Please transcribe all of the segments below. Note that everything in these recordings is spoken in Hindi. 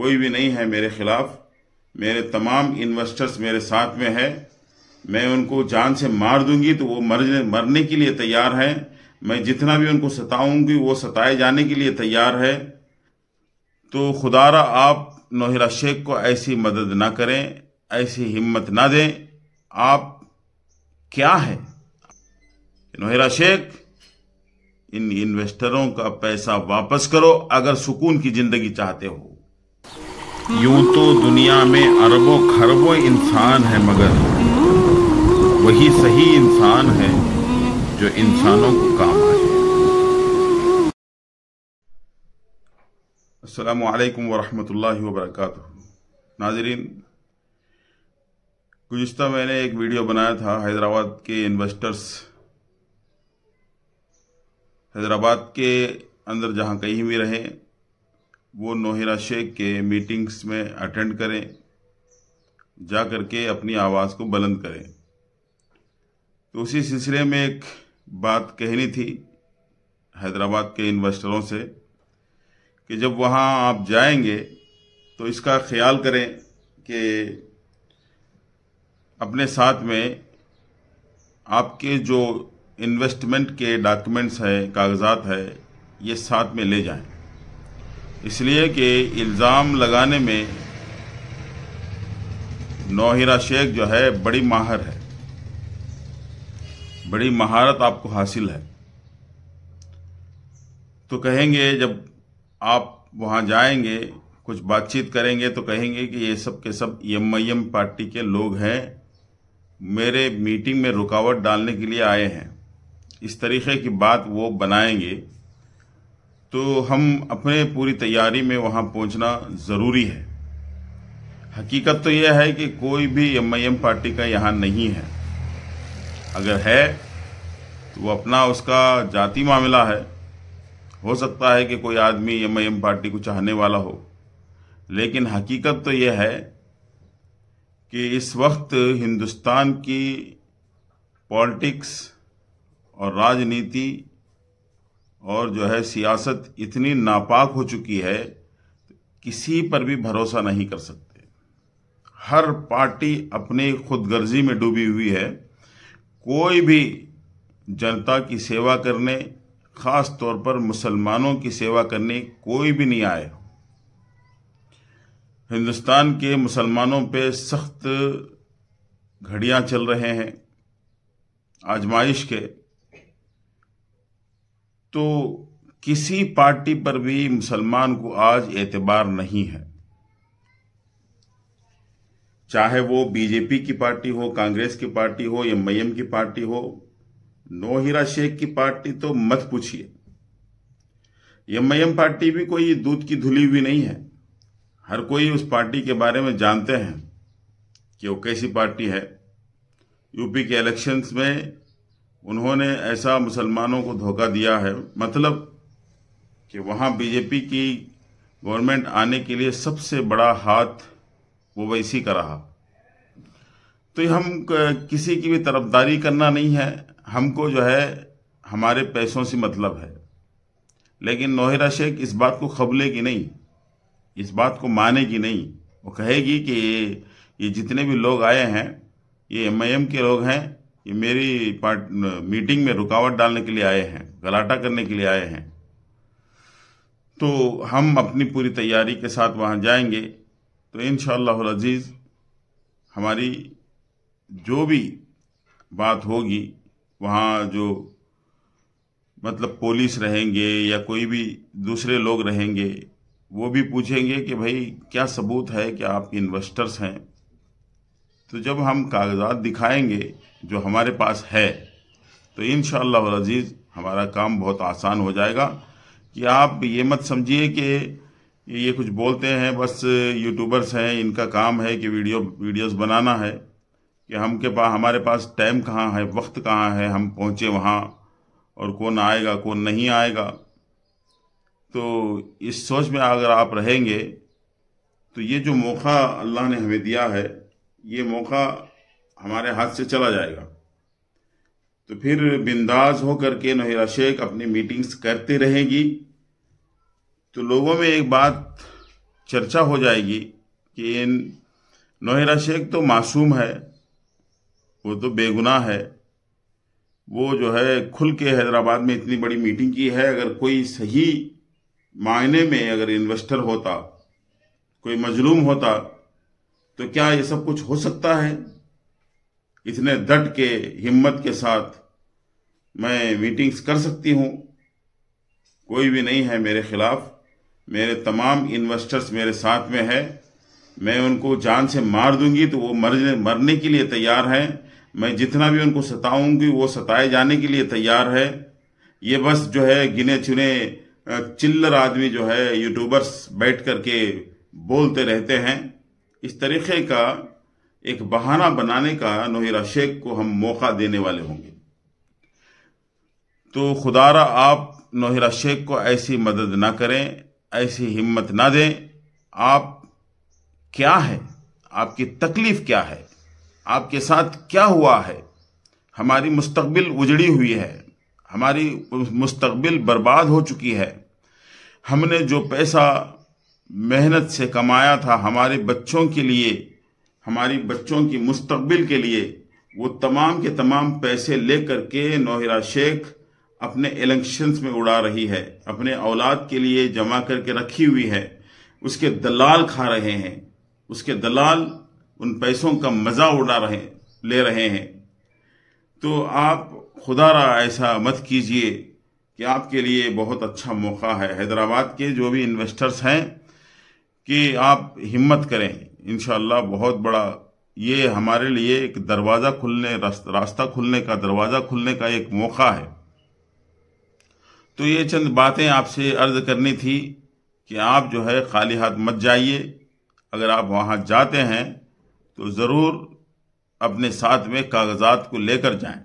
कोई भी नहीं है मेरे खिलाफ मेरे तमाम इन्वेस्टर्स मेरे साथ में है मैं उनको जान से मार दूंगी तो वो मरने मरने के लिए तैयार है मैं जितना भी उनको सताऊंगी वो सताए जाने के लिए तैयार है तो खुदारा आप नोहिरा शेख को ऐसी मदद ना करें ऐसी हिम्मत ना दें आप क्या है नोहिरा शेख इन इन्वेस्टरों का पैसा वापस करो अगर सुकून की जिंदगी चाहते हो यूं तो दुनिया में अरबों खरबों इंसान है मगर वही सही इंसान है जो इंसानों को काम आए अल्लाम वरहमल वरक नाजरीन गुज्त मैंने एक वीडियो बनाया था हैदराबाद के इन्वेस्टर्स हैदराबाद के अंदर जहाँ कहीं भी रहें वो नोहरा शेख के मीटिंग्स में अटेंड करें जा करके के अपनी आवाज़ को बुलंद करें तो उसी सिलसिले में एक बात कहनी थी हैदराबाद के इन्वेस्टरों से कि जब वहाँ आप जाएंगे तो इसका ख्याल करें कि अपने साथ में आपके जो इन्वेस्टमेंट के डॉक्यूमेंट्स हैं कागजात है ये साथ में ले जाएं इसलिए कि इल्ज़ाम लगाने में नौहिरा शेख जो है बड़ी माहर है बड़ी महारत आपको हासिल है तो कहेंगे जब आप वहाँ जाएंगे कुछ बातचीत करेंगे तो कहेंगे कि ये सब के सब एम आई एम पार्टी के लोग हैं मेरे मीटिंग में रुकावट डालने के लिए आए हैं इस तरीके की बात वो बनाएंगे तो हम अपने पूरी तैयारी में वहाँ पहुँचना ज़रूरी है हकीकत तो यह है कि कोई भी एम आई एम पार्टी का यहाँ नहीं है अगर है तो वो अपना उसका जाति मामला है हो सकता है कि कोई आदमी एम आई एम पार्टी को चाहने वाला हो लेकिन हकीकत तो यह है कि इस वक्त हिंदुस्तान की पॉलिटिक्स और राजनीति और जो है सियासत इतनी नापाक हो चुकी है किसी पर भी भरोसा नहीं कर सकते हर पार्टी अपनी खुदगर्जी में डूबी हुई है कोई भी जनता की सेवा करने खास तौर पर मुसलमानों की सेवा करने कोई भी नहीं आए हिंदुस्तान के मुसलमानों पे सख्त घड़ियां चल रहे हैं आजमाइश के तो किसी पार्टी पर भी मुसलमान को आज एतबार नहीं है चाहे वो बीजेपी की पार्टी हो कांग्रेस की पार्टी हो एम आई एम की पार्टी हो नोहिरा शेख की पार्टी तो मत पूछिए एम आई एम पार्टी भी कोई दूध की धुली हुई नहीं है हर कोई उस पार्टी के बारे में जानते हैं कि वो कैसी पार्टी है यूपी के इलेक्शंस में उन्होंने ऐसा मुसलमानों को धोखा दिया है मतलब कि वहाँ बीजेपी की गवर्नमेंट आने के लिए सबसे बड़ा हाथ वो वैसी का रहा तो हम किसी की भी तरफदारी करना नहीं है हमको जो है हमारे पैसों से मतलब है लेकिन नोहरा शेख इस बात को खबलेगी नहीं इस बात को मानेगी नहीं वो कहेगी कि ये जितने भी लोग आए हैं ये एम के लोग हैं ये मेरी पार्ट मीटिंग में रुकावट डालने के लिए आए हैं गलाटा करने के लिए आए हैं तो हम अपनी पूरी तैयारी के साथ वहाँ जाएंगे तो इन अजीज़ हमारी जो भी बात होगी वहाँ जो मतलब पुलिस रहेंगे या कोई भी दूसरे लोग रहेंगे वो भी पूछेंगे कि भाई क्या सबूत है कि आप इन्वेस्टर्स हैं तो जब हम कागजात दिखाएंगे जो हमारे पास है तो इन अजीज़ हमारा काम बहुत आसान हो जाएगा कि आप ये मत समझिए कि ये कुछ बोलते हैं बस यूट्यूबर्स हैं इनका काम है कि वीडियो वीडियोस बनाना है कि हम के पास हमारे पास टाइम कहाँ है वक्त कहाँ है हम पहुँचे वहाँ और कौन आएगा कौन नहीं आएगा तो इस सोच में अगर आप रहेंगे तो ये जो मौका अल्लाह ने हमें दिया है ये मौका हमारे हाथ से चला जाएगा तो फिर बिंदास होकर के नहिरा शेख अपनी मीटिंग्स करती रहेगी तो लोगों में एक बात चर्चा हो जाएगी कि इन नोहिरा शेख तो मासूम है वो तो बेगुनाह है वो जो है खुल के हैदराबाद में इतनी बड़ी मीटिंग की है अगर कोई सही मायने में अगर इन्वेस्टर होता कोई मजलूम होता तो क्या ये सब कुछ हो सकता है इतने दट के हिम्मत के साथ मैं मीटिंग्स कर सकती हूँ कोई भी नहीं है मेरे खिलाफ मेरे तमाम इन्वेस्टर्स मेरे साथ में है मैं उनको जान से मार दूंगी तो वो मर मरने के लिए तैयार हैं मैं जितना भी उनको सताऊंगी वो सताए जाने के लिए तैयार है ये बस जो है गिने चुने चिल्लर आदमी जो है यूट्यूबर्स बैठ करके बोलते रहते हैं इस तरीके का एक बहाना बनाने का नोहिरा शेख को हम मौका देने वाले होंगे तो खुदारा आप नोहिरा शेख को ऐसी मदद ना करें ऐसी हिम्मत ना दें आप क्या है आपकी तकलीफ क्या है आपके साथ क्या हुआ है हमारी मुस्तबिल उजड़ी हुई है हमारी मुस्तबिल बर्बाद हो चुकी है हमने जो पैसा मेहनत से कमाया था हमारे बच्चों के लिए हमारी बच्चों की मुस्तबिल के लिए वो तमाम के तमाम पैसे ले करके नौहरा शेख अपने इलेक्शंस में उड़ा रही है अपने औलाद के लिए जमा करके रखी हुई है उसके दलाल खा रहे हैं उसके दलाल उन पैसों का मज़ा उड़ा रहे ले रहे हैं तो आप खुदा रहा ऐसा मत कीजिए कि आपके लिए बहुत अच्छा मौका है हैदराबाद के जो भी इन्वेस्टर्स हैं कि आप हिम्मत करें इनशाला बहुत बड़ा ये हमारे लिए एक दरवाज़ा खुलने रास्ता खुलने का दरवाज़ा खुलने का एक मौका है तो ये चंद बातें आपसे अर्ज करनी थी कि आप जो है खाली हाथ मत जाइए अगर आप वहाँ जाते हैं तो ज़रूर अपने साथ में कागजात को लेकर जाएं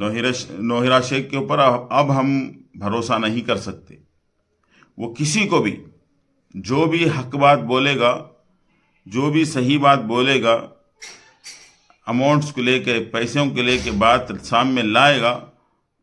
नोहिरा नोहिरा शेख के ऊपर अब हम भरोसा नहीं कर सकते वो किसी को भी जो भी हक बात बोलेगा जो भी सही बात बोलेगा अमाउंट्स को लेके पैसों को लेके बात सामने लाएगा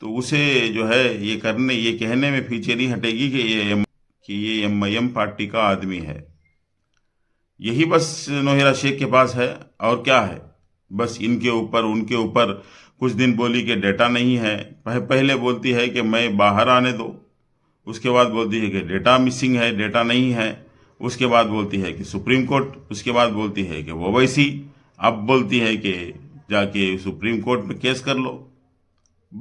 तो उसे जो है ये करने ये कहने में पीछे नहीं हटेगी कि ये एम कि ये एम एम पार्टी का आदमी है यही बस नोहिरा शेख के पास है और क्या है बस इनके ऊपर उनके ऊपर कुछ दिन बोली कि डेटा नहीं है पहले बोलती है कि मैं बाहर आने दो उसके बाद बोलती है कि डेटा मिसिंग है डेटा नहीं है उसके बाद बोलती है कि सुप्रीम कोर्ट उसके बाद बोलती है कि वो वैसी अब बोलती है कि जाके सुप्रीम कोर्ट में केस कर लो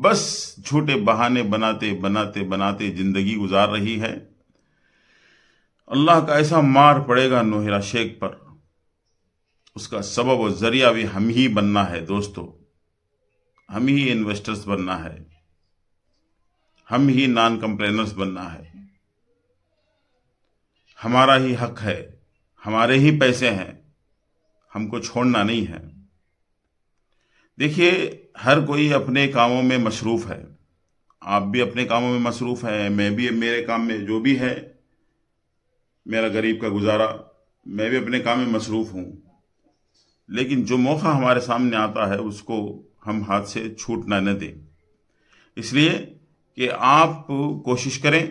बस झूठे बहाने बनाते बनाते बनाते जिंदगी गुजार रही है अल्लाह का ऐसा मार पड़ेगा नोहिरा शेख पर उसका सबब और जरिया भी हम ही बनना है दोस्तों हम ही इन्वेस्टर्स बनना है हम ही नॉन कंप्लेनर्स बनना है हमारा ही हक है हमारे ही पैसे हैं हमको छोड़ना नहीं है देखिए हर कोई अपने कामों में मसरूफ़ है आप भी अपने कामों में मसरूफ़ हैं मैं भी मेरे काम में जो भी है मेरा गरीब का गुजारा मैं भी अपने काम में मसरूफ़ हूं लेकिन जो मौका हमारे सामने आता है उसको हम हाथ से छूटना न दें इसलिए कि आप कोशिश करें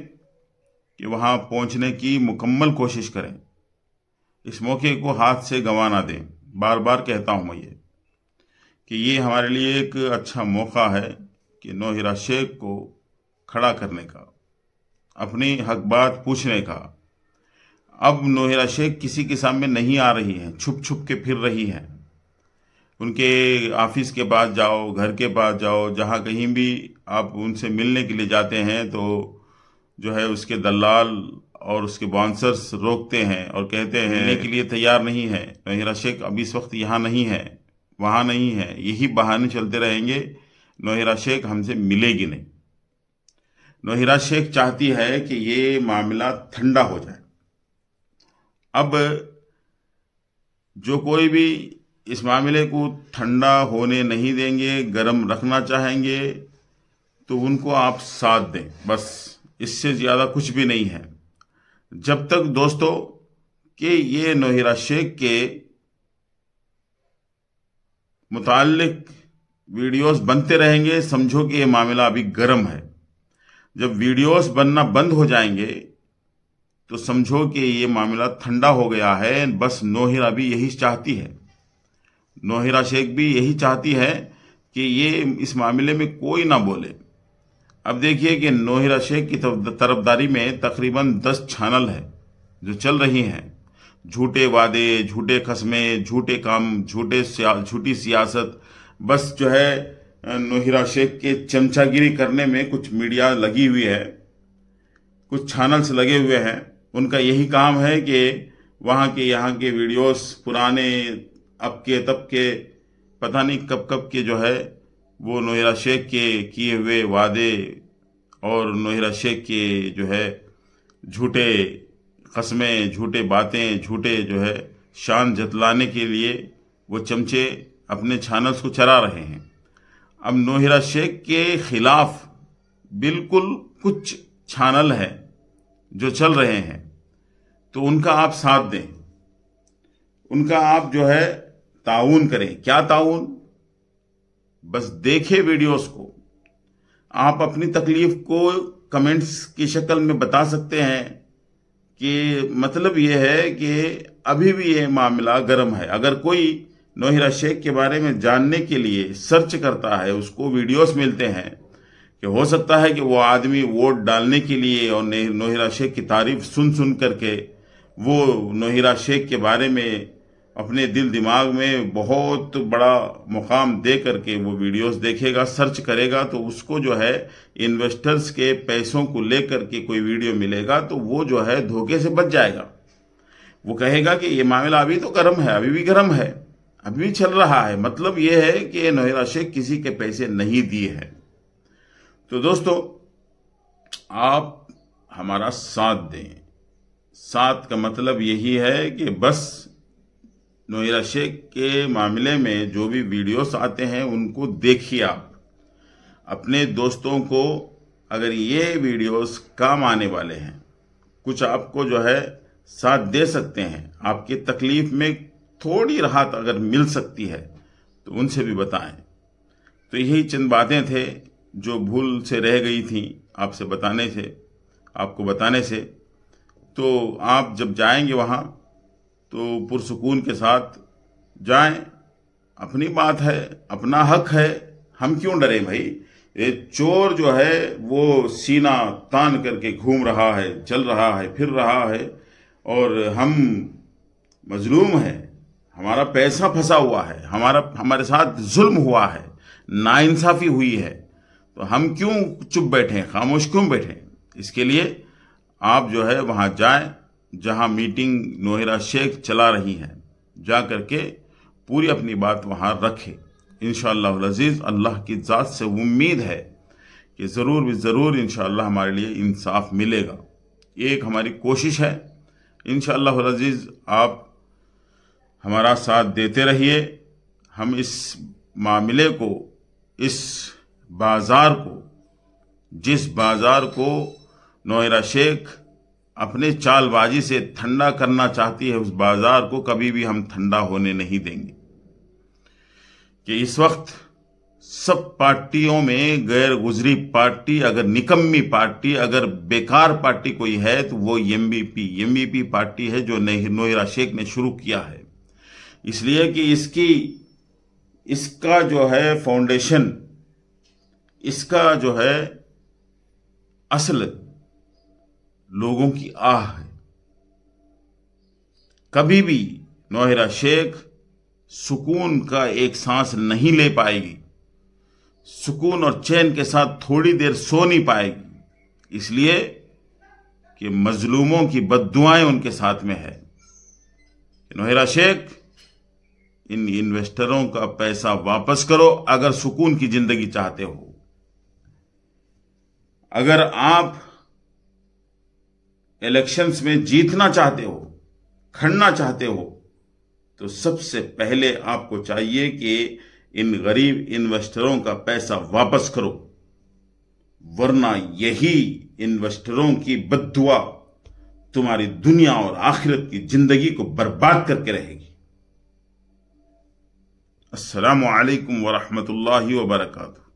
कि वहाँ पहुँचने की मुकम्मल कोशिश करें इस मौके को हाथ से गंवाना दें बार बार कहता हूँ मैं ये कि ये हमारे लिए एक अच्छा मौका है कि नोहिरा शेख को खड़ा करने का अपनी हक बात पूछने का अब नोहिरा शेख किसी के सामने नहीं आ रही हैं छुप छुप के फिर रही हैं उनके ऑफिस के पास जाओ घर के पास जाओ जहाँ कहीं भी आप उनसे मिलने के लिए जाते हैं तो जो है उसके दलाल और उसके बाउंसर्स रोकते हैं और कहते हैं मिलने के लिए तैयार नहीं है नोहिरा शेख अब इस वक्त यहाँ नहीं है वहाँ नहीं है यही बहाने चलते रहेंगे नोहिरा शेख हमसे मिलेगी नहीं नोहिरा शेख चाहती है कि ये मामला ठंडा हो जाए अब जो कोई भी इस मामले को ठंडा होने नहीं देंगे गर्म रखना चाहेंगे तो उनको आप साथ दें बस इससे ज़्यादा कुछ भी नहीं है जब तक दोस्तों कि ये नोहिरा शेख के मुतालिक वीडियोस बनते रहेंगे समझो कि ये मामला अभी गर्म है जब वीडियोस बनना बंद हो जाएंगे तो समझो कि ये मामला ठंडा हो गया है बस नोहिरा भी यही चाहती है नोहिरा शेख भी यही चाहती है कि ये इस मामले में कोई ना बोले अब देखिए कि नोहिरा शेख की तरफदारी में तकरीबन दस छानल है जो चल रही हैं झूठे वादे झूठे खसमे झूठे काम झूठे झूठी सियासत बस जो है नोहिरा शेख के चमचागिरी करने में कुछ मीडिया लगी हुई है कुछ छानल्स लगे हुए हैं उनका यही काम है कि वहाँ के यहाँ के वीडियोस पुराने अब के तब के पता नहीं कब कब के जो है वो नोहरा शेख के किए हुए वादे और नोहरा शेख के जो है झूठे कस्में झूठे बातें झूठे जो है शान जतलाने के लिए वो चमचे अपने चैनल्स को चरा रहे हैं अब नोहरा शेख के खिलाफ बिल्कुल कुछ छानल है जो चल रहे हैं तो उनका आप साथ दें उनका आप जो है ताउन करें क्या ताउन बस देखे वीडियोस को आप अपनी तकलीफ को कमेंट्स की शक्ल में बता सकते हैं कि मतलब यह है कि अभी भी ये मामला गर्म है अगर कोई नोहिरा शेख के बारे में जानने के लिए सर्च करता है उसको वीडियोस मिलते हैं कि हो सकता है कि वो आदमी वोट डालने के लिए और नोहिरा शेख की तारीफ सुन सुन करके वो नोहिरा शेख के बारे में अपने दिल दिमाग में बहुत बड़ा मुकाम दे करके वो वीडियोस देखेगा सर्च करेगा तो उसको जो है इन्वेस्टर्स के पैसों को लेकर के कोई वीडियो मिलेगा तो वो जो है धोखे से बच जाएगा वो कहेगा कि ये मामला अभी तो गर्म है अभी भी गर्म है अभी भी चल रहा है मतलब ये है कि नोहरा शेख किसी के पैसे नहीं दिए हैं तो दोस्तों आप हमारा साथ दें साथ का मतलब यही है कि बस नोयरा शेख के मामले में जो भी वीडियोस आते हैं उनको देखिए आप अपने दोस्तों को अगर ये वीडियोस काम आने वाले हैं कुछ आपको जो है साथ दे सकते हैं आपकी तकलीफ में थोड़ी राहत अगर मिल सकती है तो उनसे भी बताएं तो यही चंद बातें थे जो भूल से रह गई थी आपसे बताने से आपको बताने से तो आप जब जाएंगे वहाँ तो पुरसकून के साथ जाएं अपनी बात है अपना हक है हम क्यों डरे भाई ये चोर जो है वो सीना तान करके घूम रहा है चल रहा है फिर रहा है और हम मजलूम हैं हमारा पैसा फंसा हुआ है हमारा हमारे साथ जुल्म हुआ है नाइंसाफ़ी हुई है तो हम क्यों चुप बैठे खामोश क्यों बैठे इसके लिए आप जो है वहाँ जाएं जहां मीटिंग नोहरा शेख चला रही हैं जा करके पूरी अपनी बात वहां रखे इन अजीज़ अल्लाह की ज़ात से उम्मीद है कि ज़रूर भी ज़रूर इन हमारे लिए इंसाफ मिलेगा ये एक हमारी कोशिश है इन शजीज आप हमारा साथ देते रहिए हम इस मामले को इस बाज़ार को जिस बाज़ार को नोयरा शेख अपने चालबाजी से ठंडा करना चाहती है उस बाजार को कभी भी हम ठंडा होने नहीं देंगे कि इस वक्त सब पार्टियों में गैर गुजरी पार्टी अगर निकम्मी पार्टी अगर बेकार पार्टी कोई है तो वो एमबीपी एमबीपी पार्टी है जो नोहरा शेख ने शुरू किया है इसलिए कि इसकी इसका जो है फाउंडेशन इसका जो है असल लोगों की आह है कभी भी नोहरा शेख सुकून का एक सांस नहीं ले पाएगी सुकून और चैन के साथ थोड़ी देर सो नहीं पाएगी इसलिए कि मजलूमों की बददुआएं उनके साथ में है नोहरा शेख इन इन्वेस्टरों का पैसा वापस करो अगर सुकून की जिंदगी चाहते हो अगर आप इलेक्शंस में जीतना चाहते हो खड़ना चाहते हो तो सबसे पहले आपको चाहिए कि इन गरीब इन्वेस्टरों का पैसा वापस करो वरना यही इन्वेस्टरों की बदुआ तुम्हारी दुनिया और आखिरत की जिंदगी को बर्बाद करके रहेगी असलकम वरहमल वर्का